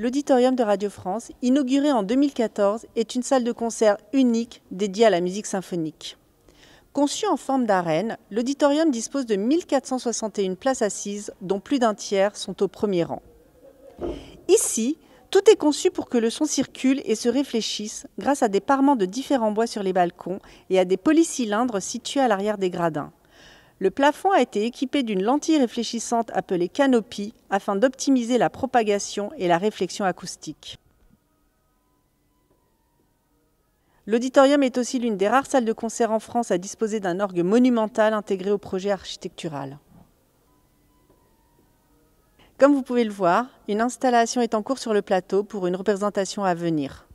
L'auditorium de Radio France, inauguré en 2014, est une salle de concert unique dédiée à la musique symphonique. Conçu en forme d'arène, l'auditorium dispose de 1461 places assises, dont plus d'un tiers sont au premier rang. Ici, tout est conçu pour que le son circule et se réfléchisse grâce à des parements de différents bois sur les balcons et à des polycylindres situés à l'arrière des gradins. Le plafond a été équipé d'une lentille réfléchissante appelée canopy afin d'optimiser la propagation et la réflexion acoustique. L'auditorium est aussi l'une des rares salles de concert en France à disposer d'un orgue monumental intégré au projet architectural. Comme vous pouvez le voir, une installation est en cours sur le plateau pour une représentation à venir.